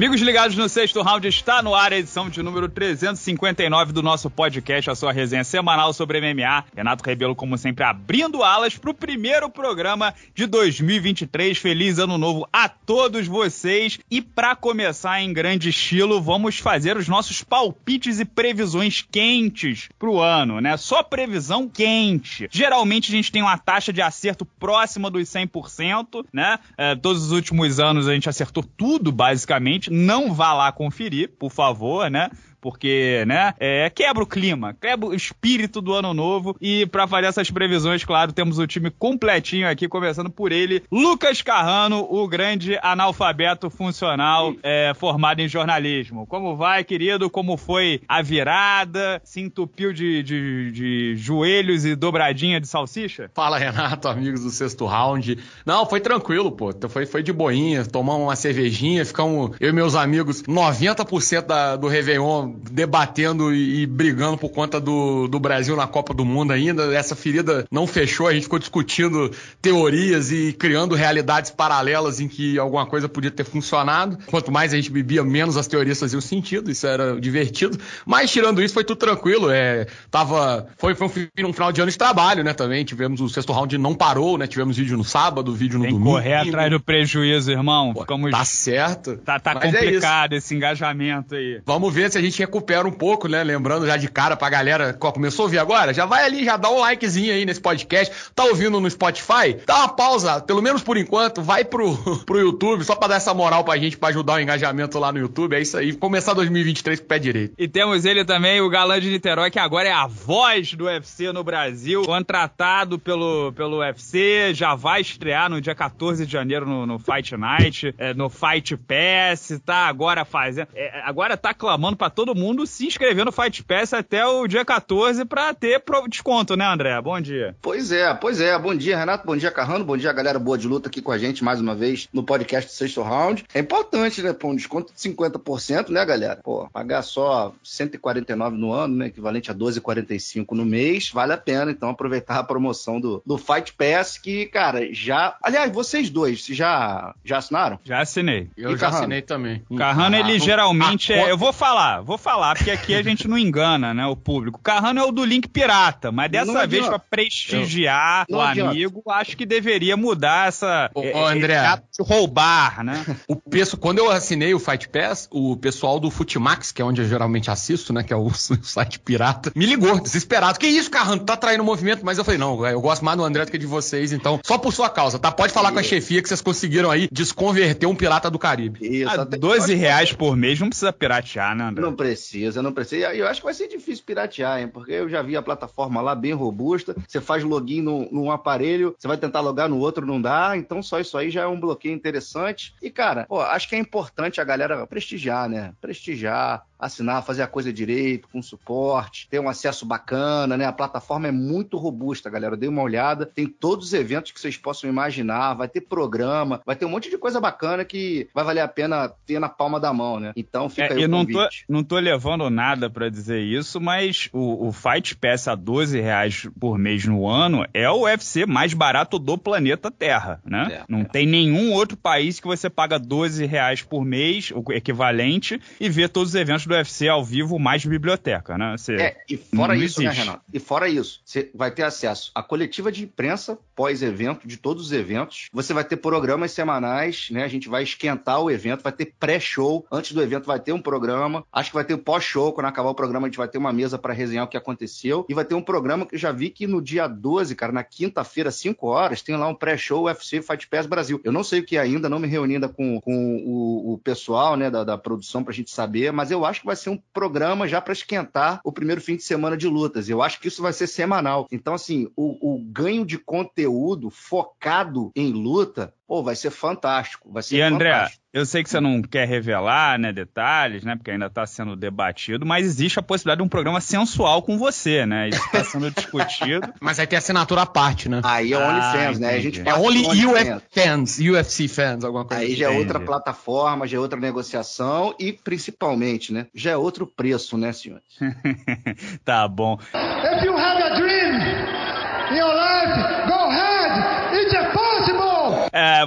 Amigos ligados no sexto round, está no ar a edição de número 359 do nosso podcast, a sua resenha semanal sobre MMA. Renato Rebelo, como sempre, abrindo alas para o primeiro programa de 2023. Feliz ano novo a todos vocês. E para começar em grande estilo, vamos fazer os nossos palpites e previsões quentes para o ano, né? Só previsão quente. Geralmente a gente tem uma taxa de acerto próxima dos 100%, né? É, todos os últimos anos a gente acertou tudo, basicamente não vá lá conferir, por favor, né? porque, né, é, quebra o clima, quebra o espírito do ano novo. E para fazer essas previsões, claro, temos o time completinho aqui, começando por ele, Lucas Carrano, o grande analfabeto funcional é, formado em jornalismo. Como vai, querido? Como foi a virada? Se entupiu de, de, de joelhos e dobradinha de salsicha? Fala, Renato, amigos do sexto round. Não, foi tranquilo, pô. Foi, foi de boinha, tomamos uma cervejinha, ficamos, eu e meus amigos, 90% da, do Réveillon debatendo e, brigando por conta do, do Brasil na Copa do Mundo ainda. Essa ferida não fechou, a gente ficou discutindo teorias e criando realidades paralelas em que alguma coisa podia ter funcionado. Quanto mais a gente bebia, menos as teorias faziam sentido, isso era divertido. Mas tirando isso, foi tudo tranquilo. É, tava, foi, foi um, um final de ano de trabalho, né? Também tivemos o sexto round não parou, né? Tivemos vídeo no sábado, vídeo no Tem domingo. Correr atrás do prejuízo, irmão. Pô, Ficamos... Tá certo. Tá, tá é complicado é esse engajamento aí. Vamos ver se a gente recupera um pouco, né? Lembrando já de cara pra galera que começou a ouvir agora, já vai ali, já dá um likezinho aí nesse podcast. Tá ouvindo no Spotify? Dá uma pausa, pelo menos por enquanto, vai pro, pro YouTube, só pra dar essa moral pra gente, pra ajudar o engajamento lá no YouTube. É isso aí. Começar 2023 com o pé direito. E temos ele também, o galã de Niterói, que agora é a voz do UFC no Brasil, contratado pelo, pelo UFC, já vai estrear no dia 14 de janeiro no, no Fight Night, é, no Fight Pass, tá agora fazendo. É, agora tá clamando pra todo todo mundo se inscrever no Fight Pass até o dia 14 para ter desconto, né, André? Bom dia. Pois é, pois é. Bom dia, Renato. Bom dia, Carrano. Bom dia, galera boa de luta aqui com a gente mais uma vez no podcast do Sexto Round. É importante, né, pô, um desconto de 50%, né, galera? Pô, pagar só 149 no ano, né, equivalente a 12,45 no mês, vale a pena, então, aproveitar a promoção do, do Fight Pass, que, cara, já... Aliás, vocês dois, já, já assinaram? Já assinei. Eu e já Carrano? assinei também. Carrano, ele ah, geralmente ah, é... Eu vou falar, vou falar, porque aqui a gente não engana, né, o público. Carrano é o do link pirata, mas dessa vez para prestigiar eu... o amigo, acho que deveria mudar essa Ô, é, André, roubar, né? O preço quando eu assinei o Fight Pass, o pessoal do Futimax, que é onde eu geralmente assisto, né, que é o site pirata, me ligou desesperado. Que isso, Carrano, tá traindo o movimento, mas eu falei, não, eu gosto mais do André do que de vocês, então, só por sua causa, tá? Pode falar e... com a chefia que vocês conseguiram aí desconverter um pirata do Caribe. Isso, ah, 12 reais por mês não precisa piratear, né, André? Não precisa precisa, não precisa. eu acho que vai ser difícil piratear, hein? Porque eu já vi a plataforma lá bem robusta. Você faz login num, num aparelho, você vai tentar logar no outro, não dá. Então só isso aí já é um bloqueio interessante. E, cara, pô, acho que é importante a galera prestigiar, né? Prestigiar, assinar, fazer a coisa direito, com suporte, ter um acesso bacana, né? A plataforma é muito robusta, galera. Eu dei uma olhada, tem todos os eventos que vocês possam imaginar, vai ter programa, vai ter um monte de coisa bacana que vai valer a pena ter na palma da mão, né? Então fica é, aí eu o não tô, não tô levando nada para dizer isso, mas o, o Fight Pass a 12 reais por mês no ano é o UFC mais barato do planeta Terra, né? É, não é. tem nenhum outro país que você paga 12 reais por mês, o equivalente, e vê todos os eventos do UFC ao vivo mais biblioteca, né? Você é, e fora isso, né, existe. né, Renato? E fora isso, você vai ter acesso à coletiva de imprensa pós-evento, de todos os eventos. Você vai ter programas semanais, né? A gente vai esquentar o evento, vai ter pré-show. Antes do evento vai ter um programa. Acho que vai ter o pós-show. Quando acabar o programa, a gente vai ter uma mesa para resenhar o que aconteceu. E vai ter um programa que eu já vi que no dia 12, cara, na quinta-feira, 5 horas, tem lá um pré-show UFC Fight Pass Brasil. Eu não sei o que é ainda, não me reuni ainda com, com o, o pessoal, né, da, da produção pra gente saber, mas eu acho acho que vai ser um programa já para esquentar o primeiro fim de semana de lutas. Eu acho que isso vai ser semanal. Então, assim, o, o ganho de conteúdo focado em luta, pô, vai ser fantástico. Vai ser e fantástico. André, eu sei que você não quer revelar né, detalhes, né? Porque ainda está sendo debatido, mas existe a possibilidade de um programa sensual com você, né? Isso está sendo discutido. mas aí tem assinatura à parte, né? Aí é ah, OnlyFans, ah, né? A gente é Only UFC fans, UFC fans, alguma coisa. Aí assim. já entendi. é outra plataforma, já é outra negociação e, principalmente, né? Já é outro preço, né, senhores. tá bom. If you have a dream,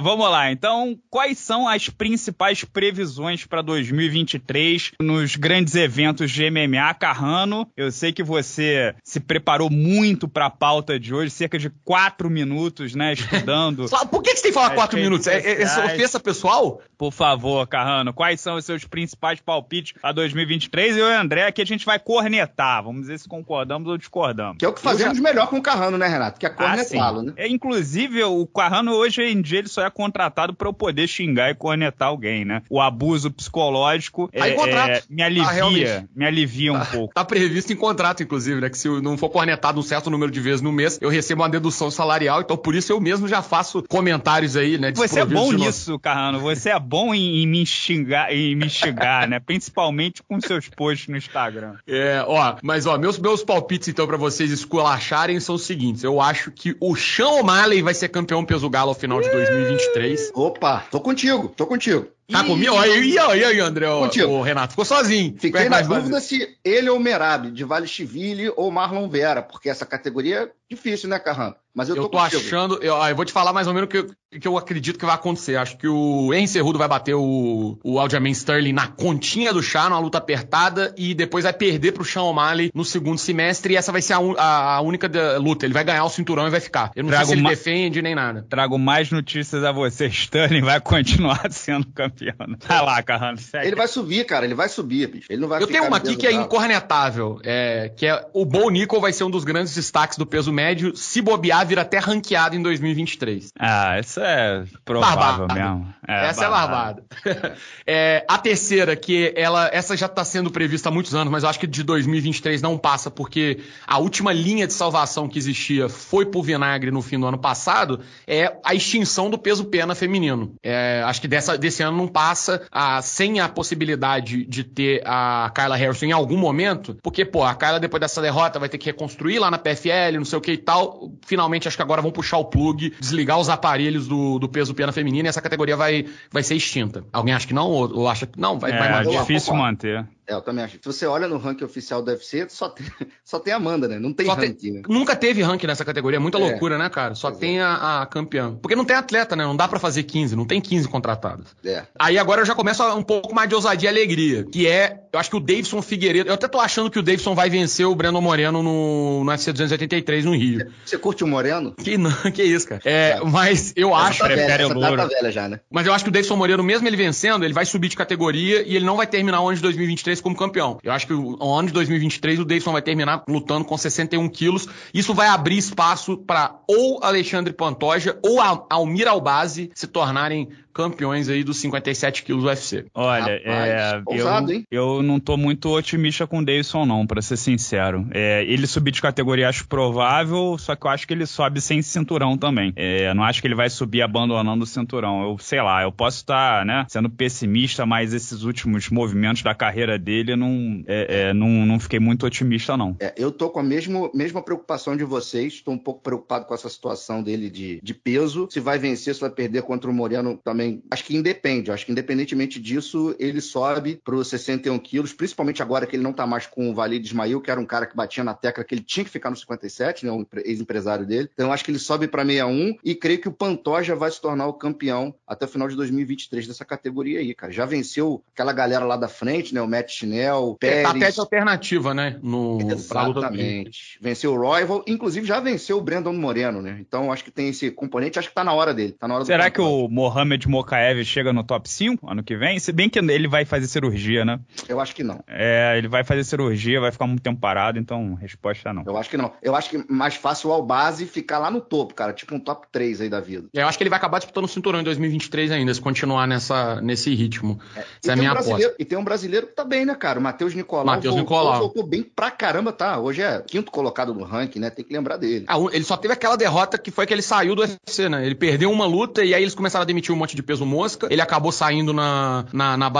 vamos lá. Então, quais são as principais previsões para 2023 nos grandes eventos de MMA, Carrano? Eu sei que você se preparou muito para a pauta de hoje, cerca de quatro minutos, né, estudando. Por que, que você tem que falar quatro minutos? É, é, é, é ofensa pessoal? Por favor, Carrano, quais são os seus principais palpites para 2023? Eu e o André aqui a gente vai cornetar, vamos dizer se concordamos ou discordamos. Que é o que fazemos já... melhor com o Carrano, né, Renato? Que é ah, cornetá-lo, ah, né? É, inclusive, o Carrano hoje em dia ele só é contratado para eu poder xingar e cornetar alguém, né? O abuso psicológico tá é, é, me alivia, ah, me alivia um tá, pouco. Tá previsto em contrato, inclusive, né? Que se eu não for cornetado um certo número de vezes no mês, eu recebo uma dedução salarial, então por isso eu mesmo já faço comentários aí, né? Você é bom nisso, Carrano. Você é bom em, em me xingar, em me xingar, né? Principalmente com seus posts no Instagram. É, ó, mas ó, meus, meus palpites então para vocês esculacharem são os seguintes. Eu acho que o Sean O'Malley vai ser campeão peso galo ao final de 2020. 23. Opa, tô contigo, tô contigo. Tá comigo? Ó, e aí, aí, André, ó, o Renato ficou sozinho. Fiquei é na dúvida fazer? se ele ou Merab, de Vale Chivile ou Marlon Vera, porque essa categoria é difícil, né, Carrano? Mas eu tô, eu tô achando, eu, ah, eu, vou te falar mais ou menos o que, que eu acredito que vai acontecer. Acho que o Henry Cerrudo vai bater o, o Aljamain Sterling na continha do chá, numa luta apertada, e depois vai perder pro Sean O'Malley no segundo semestre, e essa vai ser a, a, a única luta. Ele vai ganhar o cinturão e vai ficar. Eu não Trago sei se ele defende nem nada. Trago mais notícias a você. Sterling vai continuar sendo campeão campeão. Vai né? tá lá, Carrano, segue. Ele vai subir, cara, ele vai subir, bicho. Ele não vai Eu tenho uma aqui que é incornetável, é, que é o Bo Nickel vai ser um dos grandes destaques do peso médio, se bobear, vir até ranqueado em 2023. Ah, isso é provável barbado. mesmo. É, essa é barbado. é barbada. é, a terceira, que ela, essa já está sendo prevista há muitos anos, mas eu acho que de 2023 não passa, porque a última linha de salvação que existia foi pro vinagre no fim do ano passado, é a extinção do peso pena feminino. É, acho que dessa, desse ano não passa a, sem a possibilidade de ter a Kyla Harrison em algum momento, porque, pô, a Kyla depois dessa derrota vai ter que reconstruir lá na PFL, não sei o que e tal. Finalmente, acho que agora vão puxar o plug, desligar os aparelhos do, do peso pena feminino e essa categoria vai, vai ser extinta. Alguém acha que não? Ou, ou acha que não? Vai, é, vai manter? É difícil manter. É, eu também acho. Se você olha no ranking oficial do UFC, só tem, só tem Amanda, né? Não tem só ranking, né? Nunca teve ranking nessa categoria. É muita é. loucura, né, cara? Só é. tem a, a, campeã. Porque não tem atleta, né? Não dá para fazer 15. Não tem 15 contratados. É. Aí agora eu já começo um pouco mais de ousadia e alegria, que é eu acho que o Davidson Figueiredo. Eu até tô achando que o Davidson vai vencer o Breno Moreno no, no UFC 283 no Rio. Você curte o Moreno? Que não, que isso, cara. É, é. mas eu essa acho. Tá velha, é o tá velha já, né? Mas eu acho que o Davidson Moreno, mesmo ele vencendo, ele vai subir de categoria e ele não vai terminar o ano de 2023 como campeão. Eu acho que o ano de 2023 o Davidson vai terminar lutando com 61 quilos. Isso vai abrir espaço para ou Alexandre Pantoja ou Almir Albase se tornarem campeões aí dos 57 quilos do UFC. Olha, é, Rapaz, é, ousado, eu, hein? eu não tô muito otimista com o Davidson, não, para ser sincero. É, ele subir de categoria acho provável, só que eu acho que ele sobe sem cinturão também. É, não acho que ele vai subir abandonando o cinturão. Eu sei lá, eu posso estar tá, né, sendo pessimista, mas esses últimos movimentos da carreira dele não, é, é não, não fiquei muito otimista, não. É, eu tô com a mesma mesma preocupação de vocês, estou um pouco preocupado com essa situação dele de, de peso. Se vai vencer, se vai perder contra o Moreno também. Acho que independe, acho que independentemente disso, ele sobe pro 61 kg quilos, principalmente agora que ele não está mais com o Valide Ismail, que era um cara que batia na tecla que ele tinha que ficar no 57, né, um ex-empresário dele. Então acho que ele sobe para 61 e creio que o Pantoja vai se tornar o campeão até o final de 2023 dessa categoria aí, cara. Já venceu aquela galera lá da frente, né, o Matt Chinel, o é, tá Pérez. É, até alternativa, né, no Exatamente. Venceu o Royal, inclusive já venceu o Brandon Moreno, né? Então acho que tem esse componente, acho que tá na hora dele, tá na hora Será que o Mohamed Mokaev chega no top 5 ano que vem? Se bem que ele vai fazer cirurgia, né? Eu acho que não. É, ele vai fazer cirurgia, vai ficar muito tempo parado, então resposta não. Eu acho que não. Eu acho que mais fácil o Albase ficar lá no topo, cara, tipo um top 3 aí da vida. Eu acho que ele vai acabar disputando o cinturão em 2023 ainda, se continuar nessa, nesse ritmo. É. Essa é a minha um aposta. E tem um brasileiro que tá bem, né, cara? O Matheus Nicolau. Matheus Nicolau. Voltou bem pra caramba, tá? Hoje é quinto colocado no ranking, né? Tem que lembrar dele. Ah, ele só teve aquela derrota que foi que ele saiu do UFC, né? Ele perdeu uma luta e aí eles começaram a demitir um monte de peso mosca. Ele acabou saindo na, na, na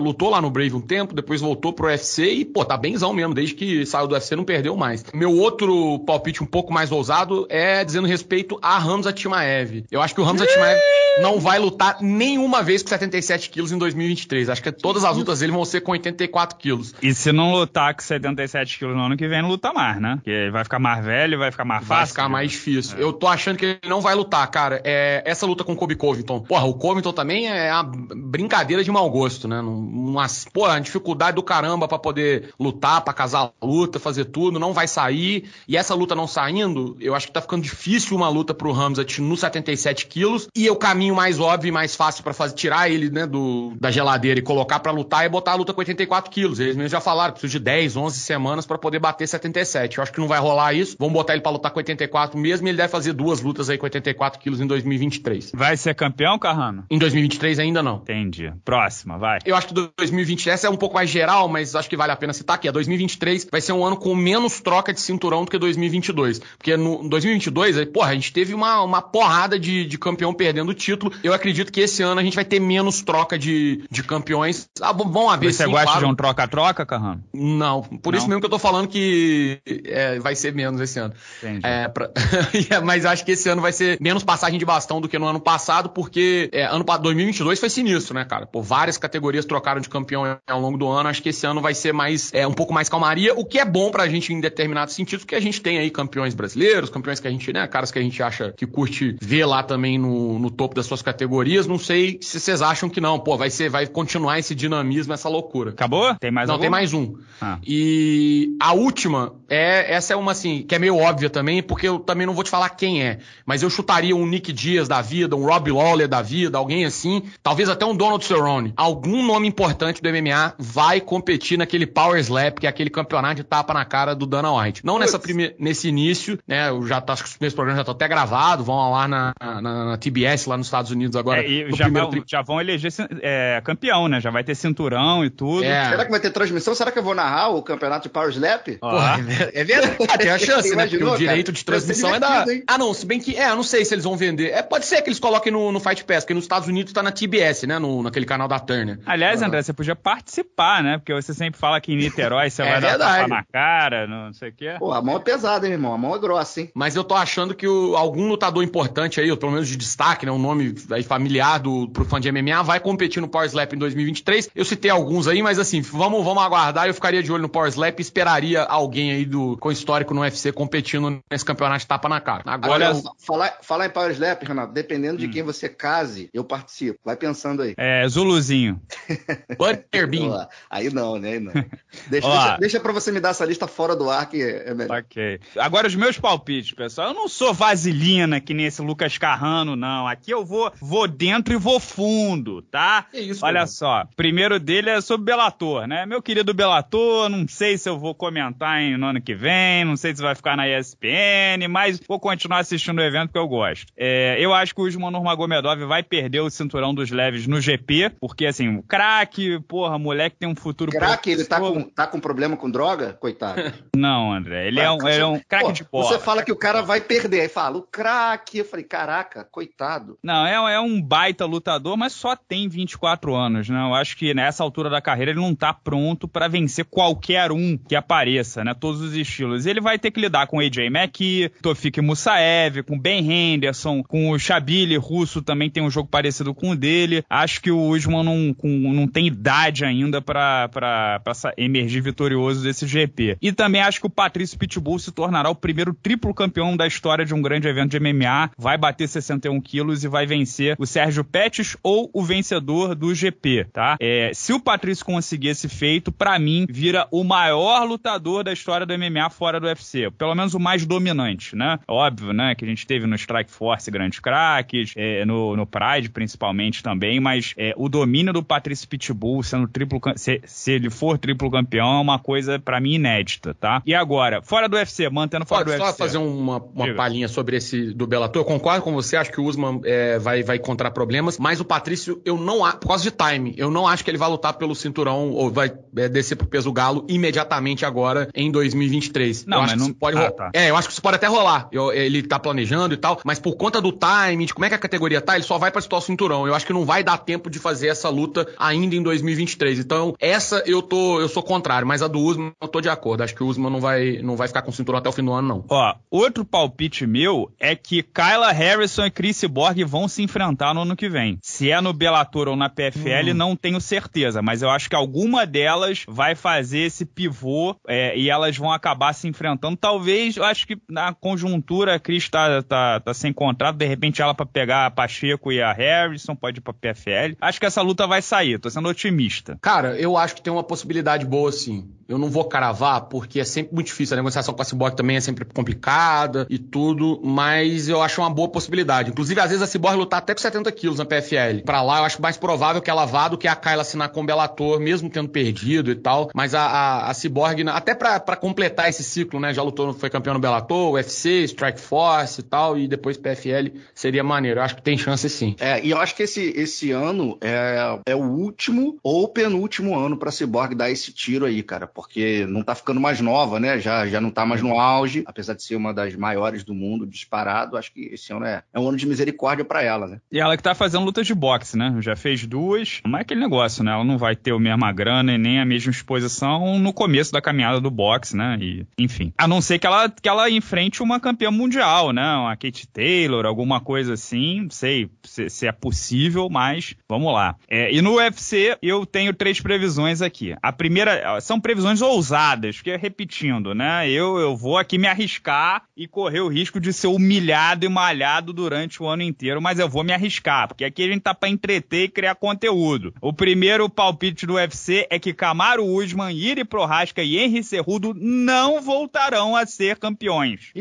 lutou lá no Brave um tempo tempo, depois voltou pro UFC e, pô, tá benzão mesmo, desde que saiu do UFC não perdeu mais. Meu outro palpite um pouco mais ousado é dizendo respeito a Ramos Atimaev. Eu acho que o Ramos Atimaev não vai lutar nenhuma vez com 77 quilos em 2023. Acho que todas as lutas dele vão ser com 84 quilos. E se não lutar com 77 quilos no ano que vem, não luta mais, né? Porque vai ficar mais velho, vai ficar mais fácil. Vai ficar mais difícil. É. Eu tô achando que ele não vai lutar, cara. É, essa luta com o Kobe Covington. Porra, o Covington também é a brincadeira de mau gosto, né? Não, não, porra, a gente dificuldade do caramba para poder lutar, para casar a luta, fazer tudo, não vai sair. E essa luta não saindo, eu acho que tá ficando difícil uma luta pro Hamzat no 77 quilos. E é o caminho mais óbvio e mais fácil para tirar ele, né, do, da geladeira e colocar para lutar é botar a luta com 84 quilos. Eles mesmos já falaram, preciso de 10, 11 semanas para poder bater 77. Eu acho que não vai rolar isso. Vamos botar ele para lutar com 84 mesmo e ele deve fazer duas lutas aí com 84 quilos em 2023. Vai ser campeão, Carrano? Em 2023 ainda não. Entendi. Próxima, vai. Eu acho que 2020 essa é um pouco mais geral, mas acho que vale a pena citar aqui é 2023 vai ser um ano com menos troca de cinturão do que 2022. Porque no 2022, porra, a gente teve uma, uma porrada de, de campeão perdendo o título. Eu acredito que esse ano a gente vai ter menos troca de, de campeões. Ah, ver haver Você sim, gosta claro. de um troca-troca, Carrano? Não. Por Não. isso mesmo que eu tô falando que é, vai ser menos esse ano. Entendi. É, pra... mas acho que esse ano vai ser menos passagem de bastão do que no ano passado, porque é, ano 2022 foi sinistro, né, cara? Pô, várias categorias trocaram de campeão ao longo longo do ano. Acho que esse ano vai ser mais é, um pouco mais calmaria, o que é bom pra gente em determinado sentido porque a gente tem aí campeões brasileiros, campeões que a gente, né, caras que a gente acha que curte ver lá também no, no topo das suas categorias. Não sei se vocês acham que não, pô, vai ser, vai continuar esse dinamismo, essa loucura. Acabou? Tem mais Não, tem mais um. Ah. E a última é, essa é uma assim, que é meio óbvia também, porque eu também não vou te falar quem é, mas eu chutaria um Nick Dias da vida, um Rob Lawler da vida, alguém assim, talvez até um Donald Cerrone. Algum nome importante do MMA vai competir naquele Power Slap, que é aquele campeonato de tapa na cara do Dana White. Não nessa prime... nesse início, né? Já tá, os primeiros programas já estão até gravados, vão lá na, na, na, TBS, lá nos Estados Unidos agora. É, já, vai, tri... já, vão eleger é, campeão, né? Já vai ter cinturão e tudo. É. Será que vai ter transmissão? Será que eu vou narrar o campeonato de Power Slap? Porra, é, é verdade, ah, tem a chance, né? Imaginou, o direito cara? de transmissão é da. Hein? Ah, não, se bem que. É, eu não sei se eles vão vender. É, pode ser que eles coloquem no, no Fight Pass, porque nos Estados Unidos tá na TBS, né? No, naquele canal da Turner. Aliás, André, você podia participar participar, né? Porque você sempre fala que em Niterói você é vai verdade. dar tapa na cara, não sei o quê. Pô, a mão é pesada, hein, irmão? A mão é grossa, hein? Mas eu tô achando que o, algum lutador importante aí, ou pelo menos de destaque, né? Um nome aí familiar do, pro fã de MMA, vai competir no Power Slap em 2023. Eu citei alguns aí, mas assim, vamos, vamos aguardar. Eu ficaria de olho no Power Slap e esperaria alguém aí do, com histórico no UFC competindo nesse campeonato de tapa na cara. Agora... Agora falar, falar em Power Slap, Renato, dependendo de hum. quem você case, eu participo. Vai pensando aí. É, Zuluzinho. Butterbean. Aí não, né? Aí não. Deixa, deixa, deixa pra você me dar essa lista fora do ar, que é melhor. Ok. Agora, os meus palpites, pessoal. Eu não sou vaselina que nem esse Lucas Carrano, não. Aqui eu vou, vou dentro e vou fundo, tá? É isso, Olha mano. só. Primeiro dele é sobre Belator, né? Meu querido Belator, não sei se eu vou comentar hein, no ano que vem, não sei se vai ficar na ESPN, mas vou continuar assistindo o evento porque eu gosto. É, eu acho que o Usman Nurmagomedov vai perder o cinturão dos leves no GP, porque assim, craque, porra, moleque tem um futuro. Crack, ele tá com, tá com problema com droga? Coitado. Não, André. Ele, é um, é um craque de bola. Você fala que o cara vai perder. Aí fala, o craque. Eu falei, caraca, coitado. Não, é, é um baita lutador, mas só tem 24 anos, né? Eu acho que nessa altura da carreira ele não tá pronto para vencer qualquer um que apareça, né? Todos os estilos. Ele vai ter que lidar com AJ McKee, Tofik Musaev, com Ben Henderson, com o Shabili russo também tem um jogo parecido com o dele. Acho que o Usman não, com, não tem idade ainda corrida para emergir vitorioso desse GP. E também acho que o Patrício Pitbull se tornará o primeiro triplo campeão da história de um grande evento de MMA, vai bater 61 quilos e vai vencer o Sérgio Pettis ou o vencedor do GP, tá? É, se o Patrício conseguir esse feito, para mim, vira o maior lutador da história do MMA fora do UFC, pelo menos o mais dominante, né? Óbvio, né, que a gente teve no Strike Force grandes craques, é, no, no Pride principalmente também, mas é, o domínio do Patrício Pitbull sendo triplo triplo se, se ele for triplo campeão, é uma coisa para mim inédita, tá? E agora, fora do UFC, mantendo fora Pode do só UFC. Só fazer uma, uma palhinha sobre esse do Bellator. Eu concordo com você, acho que o Usman é, vai, vai encontrar problemas, mas o Patrício, eu não por causa de time, eu não acho que ele vai lutar pelo cinturão ou vai é, descer pro peso galo imediatamente agora em 2023. Não, eu mas não... pode ah, tá. É, eu acho que isso pode até rolar. Eu, ele tá planejando e tal, mas por conta do time, de como é que a categoria tá, ele só vai para situar o cinturão. Eu acho que não vai dar tempo de fazer essa luta ainda em 2023. Então, essa eu tô, eu sou contrário, mas a do Usman eu tô de acordo. Acho que o Usman não vai, não vai ficar com o cinturão até o fim do ano, não. Ó, outro palpite meu é que Kyla Harrison e Chris Borg vão se enfrentar no ano que vem. Se é no Bellator ou na PFL, hum. não tenho certeza, mas eu acho que alguma delas vai fazer esse pivô é, e elas vão acabar se enfrentando. Talvez, eu acho que na conjuntura a Chris tá, tá, tá sem contrato, de repente ela para pegar a Pacheco e a Harrison, pode ir pra PFL. Acho que essa luta vai sair, tô sendo otimista. Cara, Cara, eu acho que tem uma possibilidade boa, sim eu não vou cravar, porque é sempre muito difícil. A negociação com a Cyborg também é sempre complicada e tudo, mas eu acho uma boa possibilidade. Inclusive, às vezes a Cyborg lutar até com 70 quilos na PFL. Pra lá, eu acho mais provável que ela vá do que a Kyla assinar com o Bellator, mesmo tendo perdido e tal. Mas a, a, a Cyborg, até para completar esse ciclo, né? Já lutou, foi campeão no Bellator, UFC, Strike Force e tal, e depois PFL seria maneiro. Eu acho que tem chance sim. É, e eu acho que esse, esse ano é, é o último ou penúltimo ano pra Cyborg dar esse tiro aí, cara porque não está ficando mais nova, né? Já, já não está mais no auge, apesar de ser uma das maiores do mundo, disparado. Acho que esse ano é, é um ano de misericórdia para ela, né? E ela que tá fazendo luta de boxe, né? Já fez duas, mas é aquele negócio, né? Ela não vai ter a mesma grana e nem a mesma exposição no começo da caminhada do boxe, né? E, enfim. A não ser que ela, que ela enfrente uma campeã mundial, né? Uma Kate Taylor, alguma coisa assim. Não sei se, se é possível, mas vamos lá. É, e no UFC eu tenho três previsões aqui. A primeira são previsões decisões ousadas, porque repetindo, né? Eu, eu vou aqui me arriscar e correr o risco de ser humilhado e malhado durante o ano inteiro, mas eu vou me arriscar, porque aqui a gente tá para entreter e criar conteúdo. O primeiro palpite do UFC é que Camaro Usman, Iri Prohaska e Henry Cerrudo não voltarão a ser campeões.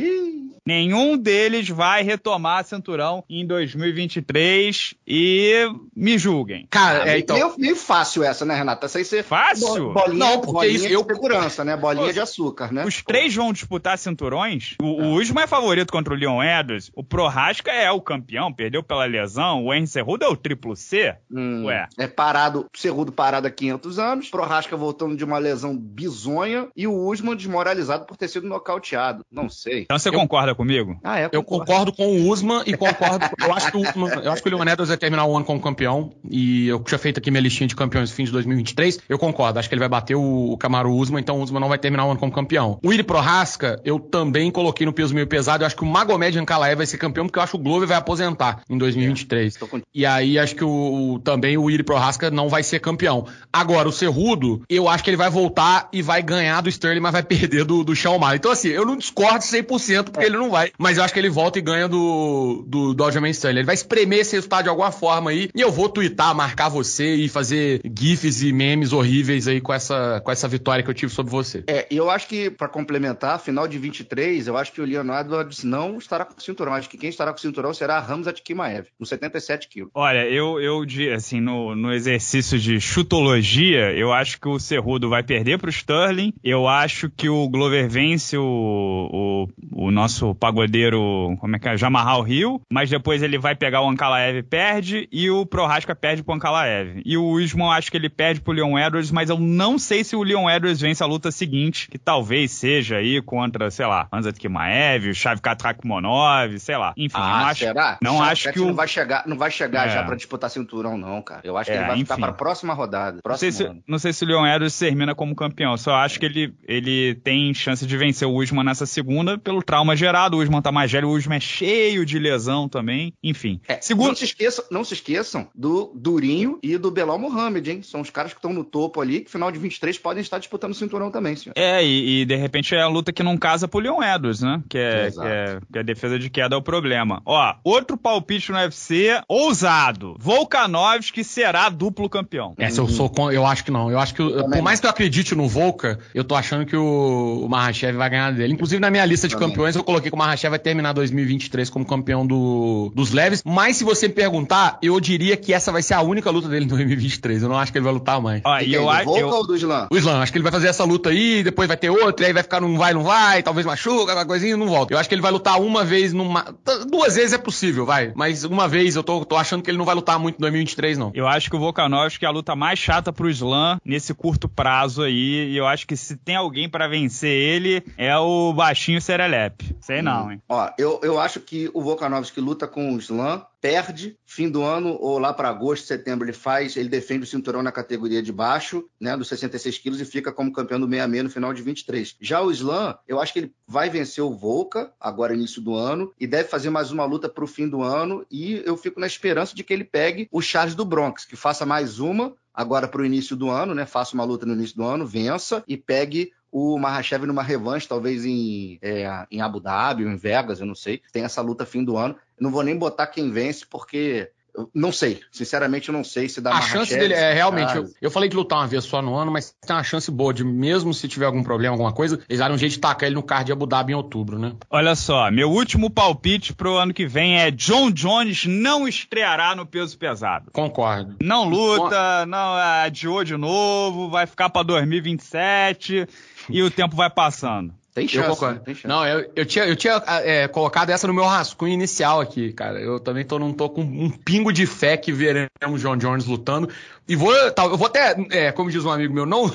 Nenhum deles vai retomar cinturão em 2023 e me julguem. Cara, ah, é, então... meio, meio fácil essa, né, Renata? Essa aí Fácil? Bolinha, não, porque isso, eu segurança, né? Bolinha de açúcar, né? Os três vão disputar cinturões. O, o é. Usman é favorito contra o Leon Edwards. O Prohaska é o campeão, perdeu pela lesão. O Henry Cerrudo é o triplo C. Hum, Ué. É parado, Cerrudo parado há 500 anos. Prohaska voltando de uma lesão bizonha. E o Usman desmoralizado por ter sido nocauteado. Não sei. Então você eu... concorda comigo? Ah, é. Eu concordo. concordo com o Usman e concordo. eu, acho que o Usman, eu acho que o Leon Edwards vai terminar o ano como campeão. E eu tinha feito aqui minha listinha de campeões fim de 2023. Eu concordo. Acho que ele vai bater o, o Camarão o Usman, então o Usman não vai terminar o ano como campeão. O Willi Prohaska, eu também coloquei no peso meio pesado. Eu acho que o Magomed Ankalaev vai ser campeão, porque eu acho que o Glover vai aposentar em 2023. É, com... E aí acho que o, o também o Willi Prohaska não vai ser campeão. Agora, o Cerrudo, eu acho que ele vai voltar e vai ganhar do Sterling, mas vai perder do, do Shawn Mara. Então, assim, eu não discordo 100% porque é. ele não vai, mas eu acho que ele volta e ganha do, do Dodgerman Sterling. Ele vai espremer esse resultado de alguma forma aí e eu vou twittar, marcar você e fazer gifs e memes horríveis aí com essa, com essa vitória vitória que eu tive sobre você. É, e eu acho que, para complementar, final de 23, eu acho que o Leon Edwards não estará com o cinturão. Acho que quem estará com o cinturão será Ramos Kimaev, com 77 quilos. Olha, eu, eu assim, no, no exercício de chutologia, eu acho que o Cerrudo vai perder para o Sterling. Eu acho que o Glover vence o, o, o nosso pagodeiro, como é que é? Jamarral Rio, mas depois ele vai pegar o Ankalaev e perde, e o Prohaska perde pro Ankalaev. E o eu acho que ele perde pro Leon Edwards, mas eu não sei se o Leon Edwards Edwards vence a luta seguinte, que talvez seja aí contra, sei lá, Anzat Kimaev, Chav Katrakhmonov, sei lá. Enfim, ah, não acho, será? Não acho que o... não vai chegar, não vai chegar é. já para disputar cinturão não, cara. Eu acho que é, ele vai enfim. ficar para a próxima rodada. Não sei, se, não sei, se, o Leon Edwards termina como campeão. Só acho é. que ele, ele tem chance de vencer o Usman nessa segunda pelo trauma gerado. O Usman tá mais velho, o Usman é cheio de lesão também. Enfim. É, Segundo... não, se esqueçam, não se esqueçam do Durinho e do Belal Mohamed, hein? São os caras que estão no topo ali, que final de 23 podem estar disputando disputando o cinturão também, senhor. É, e, e, de repente é a luta que não casa pro Leon Edwards, né? Que é, que é, que, a defesa de queda é o problema. Ó, outro palpite no UFC, ousado. Volkanovski será duplo campeão. É, se eu sou eu acho que não. Eu acho que, eu, por mais que eu acredite no Volca, eu tô achando que o, o Mahashev vai ganhar dele. Inclusive, na minha lista de também. campeões, eu coloquei que o Mahashev vai terminar 2023 como campeão do, dos leves. Mas se você me perguntar, eu diria que essa vai ser a única luta dele em 2023. Eu não acho que ele vai lutar mais. Ó, e eu, Volca eu... ou do Islam? O Islam, acho que ele vai fazer essa luta aí, depois vai ter outra, e aí vai ficar num vai, não vai, talvez machuca, alguma coisinha, não volta. Eu acho que ele vai lutar uma vez numa. Duas vezes é possível, vai. Mas uma vez eu tô, tô achando que ele não vai lutar muito em 2023, não. Eu acho que o Volkanovski é a luta mais chata pro Slam nesse curto prazo aí. E eu acho que se tem alguém para vencer ele, é o baixinho Serelep. Sei hum. não, hein? Ó, eu, eu acho que o Volkanovski luta com o Slam perde, fim do ano ou lá para agosto, setembro, ele faz, ele defende o cinturão na categoria de baixo, né, dos 66 quilos e fica como campeão do 66 no final de 23. Já o Slam, eu acho que ele vai vencer o Volca agora início do ano e deve fazer mais uma luta para o fim do ano e eu fico na esperança de que ele pegue o Charles do Bronx, que faça mais uma agora para o início do ano, né? Faça uma luta no início do ano, vença e pegue o Mahashev numa revanche, talvez em, é, em Abu Dhabi ou em Vegas, eu não sei. Tem essa luta fim do ano. Eu não vou nem botar quem vence, porque não sei, sinceramente eu não sei se dá A chance dele é realmente. Eu, eu, falei de lutar uma vez só no ano, mas tem uma chance boa de, mesmo se tiver algum problema, alguma coisa, eles darem um jeito de tacar ele no card de Abu Dhabi em outubro, né? Olha só, meu último palpite pro ano que vem é John Jones não estreará no peso pesado. Concordo. Não luta, não é, adiou de novo, vai ficar pra 2027. e o tempo vai passando. Tem chance, eu tem chance. Não, eu, eu tinha, eu tinha ah, é, colocado essa no meu rascunho inicial aqui, cara. Eu também tô, não tô com um pingo de fé que veremos John Jones lutando. E vou, eu vou até, é, como diz um amigo meu, não,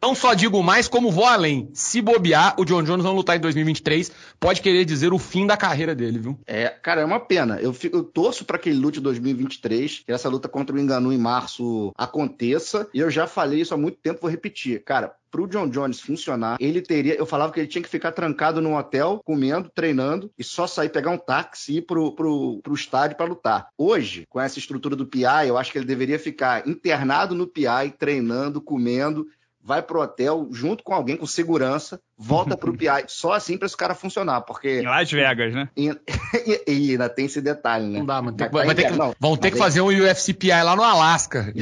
não só digo mais, como vou além. Se bobear, o John Jones não lutar em 2023, pode querer dizer o fim da carreira dele, viu? É, cara, é uma pena. Eu, fico, eu torço para que ele lute em 2023, que essa luta contra o Enganu em março aconteça. E eu já falei isso há muito tempo, vou repetir. Cara, para o John Jones funcionar, ele teria. Eu falava que ele tinha que ficar trancado num hotel, comendo, treinando, e só sair pegar um táxi e ir pro, pro, pro estádio para lutar. Hoje, com essa estrutura do PI, eu acho que ele deveria ficar internado no PI, treinando, comendo, vai pro hotel junto com alguém com segurança volta pro PI, só assim pra esse cara funcionar, porque... Em Las Vegas, né? E, e, e ainda tem esse detalhe, né? Não dá, mano. Vai, vai ter que, é, não, vão ter que fazer um UFC PI lá no Alasca,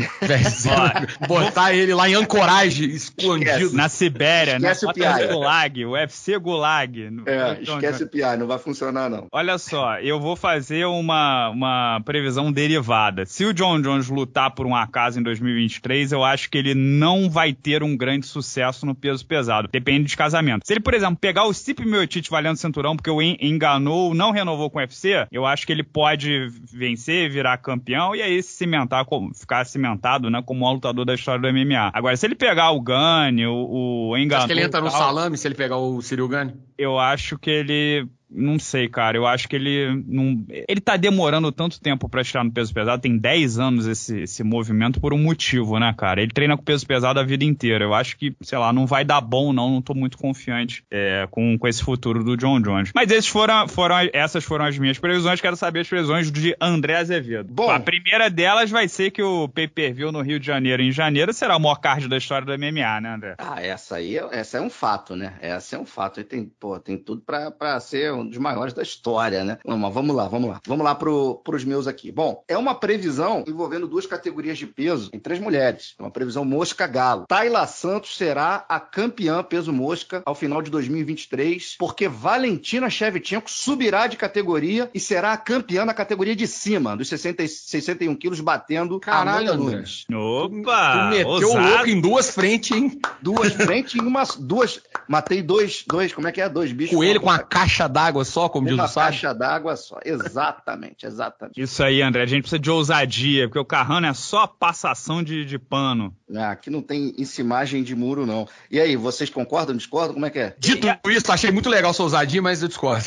botar ele lá em Ancorage, escondido. Na Sibéria, né? Esquece o PI. Gulag, o UFC Gulag. É, esquece o PI, não vai funcionar não. Olha só, eu vou fazer uma, uma previsão derivada. Se o John Jones lutar por um acaso em 2023, eu acho que ele não vai ter um grande sucesso no peso pesado. Depende de casamento se ele, por exemplo, pegar o Cip Miotic valendo cinturão porque o enganou, não renovou com o UFC, eu acho que ele pode vencer, virar campeão e aí se cimentar, ficar cimentado, né, como o lutador da história do MMA. Agora, se ele pegar o Gani, o, o enganou... Acho que ele entra no tal, salame se ele pegar o Ciril Gani. Eu acho que ele não sei, cara. Eu acho que ele não. Ele tá demorando tanto tempo para estar no peso pesado. Tem 10 anos esse, esse movimento por um motivo, né, cara? Ele treina com peso pesado a vida inteira. Eu acho que, sei lá, não vai dar bom, não. Não tô muito confiante é, com, com esse futuro do John Jones. Mas esses foram, foram, essas foram as minhas previsões. Quero saber as previsões de André Azevedo. Bom, a primeira delas vai ser que o pay per view no Rio de Janeiro, em janeiro, será o maior card da história do MMA, né, André? Ah, essa aí essa é um fato, né? Essa é um fato. E tem, pô, tem tudo para ser um dos maiores da história, né? mas vamos lá, vamos lá. Vamos lá para pros meus aqui. Bom, é uma previsão envolvendo duas categorias de peso em três mulheres. É uma previsão mosca-galo. Tayla Santos será a campeã peso mosca ao final de 2023, porque Valentina Shevchenko subirá de categoria e será a campeã na categoria de cima, dos 60, 61 quilos, batendo Caralho, Amanda Nunes. Opa! Tu meteu ousado. o louco em duas frentes, hein? Duas frentes e uma... Duas... Matei dois... Dois... Como é que é? Dois bichos. Coelho com a caixa d'água d'água só, como uma diz o Sábio? Uma caixa d'água só, exatamente, exatamente. Isso aí, André, a gente precisa de ousadia, porque o Carrano é só passação de, de pano. Ah, aqui não tem ensimagem de muro, não. E aí, vocês concordam, discordam? Como é que é? Dito e... isso, achei muito legal sua ousadia, mas eu discordo.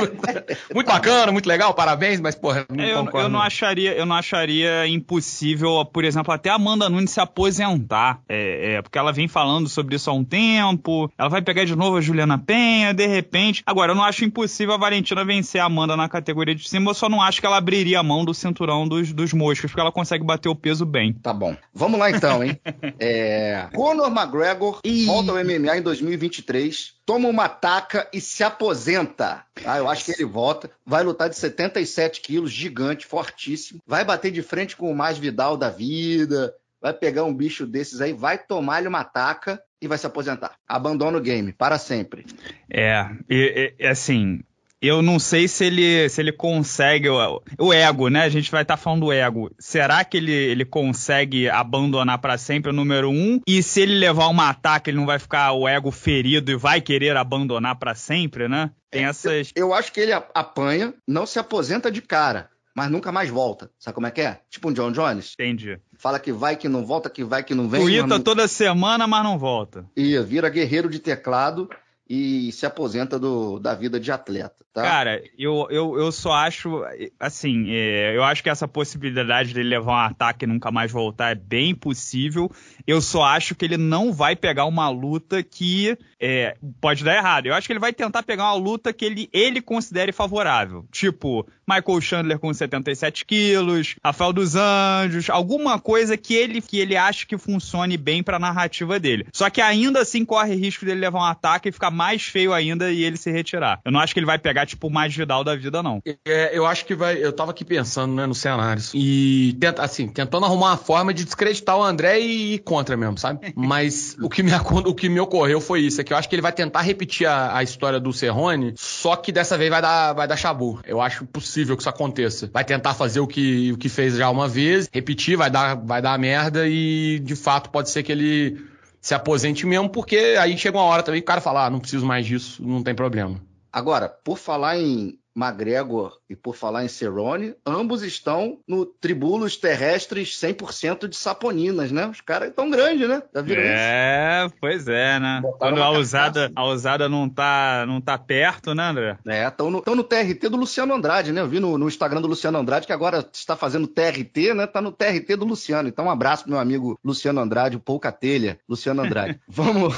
muito bacana, muito legal, parabéns, mas, porra, não eu, concordo. Eu não, acharia, eu não acharia impossível, por exemplo, até a Amanda Nunes se aposentar, é, é, porque ela vem falando sobre isso há um tempo, ela vai pegar de novo a Juliana Penha, de repente... Agora, eu não acho impossível a Valentina vencer a Amanda na categoria de cima. Eu só não acho que ela abriria a mão do cinturão dos, dos moscos, porque ela consegue bater o peso bem. Tá bom. Vamos lá então, hein? é... Conor McGregor e... volta ao MMA em 2023 toma uma taca e se aposenta. Ah, eu acho que ele volta, vai lutar de 77 quilos, gigante, fortíssimo, vai bater de frente com o mais Vidal da vida, vai pegar um bicho desses aí, vai tomar-lhe uma taca e vai se aposentar. Abandona o game para sempre. É, e, e, assim, eu não sei se ele, se ele consegue. O, o ego, né? A gente vai estar tá falando do ego. Será que ele, ele consegue abandonar para sempre o número um? E se ele levar uma ataque, ele não vai ficar o ego ferido e vai querer abandonar para sempre, né? Tem é, essas. Eu, eu acho que ele apanha, não se aposenta de cara mas nunca mais volta. Sabe como é que é? Tipo um John Jones. Entendi. Fala que vai, que não volta, que vai, que não vem. Tuita não... toda semana, mas não volta. E vira guerreiro de teclado e se aposenta do, da vida de atleta, tá? Cara, eu, eu, eu só acho, assim, é, eu acho que essa possibilidade dele levar um ataque e nunca mais voltar é bem possível. Eu só acho que ele não vai pegar uma luta que é, pode dar errado. Eu acho que ele vai tentar pegar uma luta que ele, ele considere favorável. Tipo, Michael Chandler com 77 quilos, Rafael dos Anjos, alguma coisa que ele, que ele acha que funcione bem pra narrativa dele. Só que ainda assim corre risco dele levar um ataque e ficar mais feio ainda e ele se retirar. Eu não acho que ele vai pegar, tipo, o mais Vidal da vida, não. É, eu acho que vai. Eu tava aqui pensando, né, no cenário. E, tenta, assim, tentando arrumar uma forma de descreditar o André e ir contra mesmo, sabe? Mas o que, me, o que me ocorreu foi isso: é que eu acho que ele vai tentar repetir a, a história do Serrone, só que dessa vez vai dar, vai dar chabu. Eu acho possível que isso aconteça. Vai tentar fazer o que, o que fez já uma vez, repetir, vai dar, vai dar merda e, de fato, pode ser que ele se aposente mesmo, porque aí chega uma hora também que o cara fala, ah, não preciso mais disso, não tem problema. Agora, por falar em McGregor e por falar em Cerrone, ambos estão no tribulos terrestres 100% de saponinas, né? Os caras tão grandes, né? Já viram é, isso? pois é, né? Quando a usada, a usada não tá, não tá perto, né, André? É, estão no, no TRT do Luciano Andrade, né? Eu vi no, no, Instagram do Luciano Andrade que agora está fazendo TRT, né? Tá no TRT do Luciano. Então, um abraço pro meu amigo Luciano Andrade, o Pouca Telha, Luciano Andrade. vamos,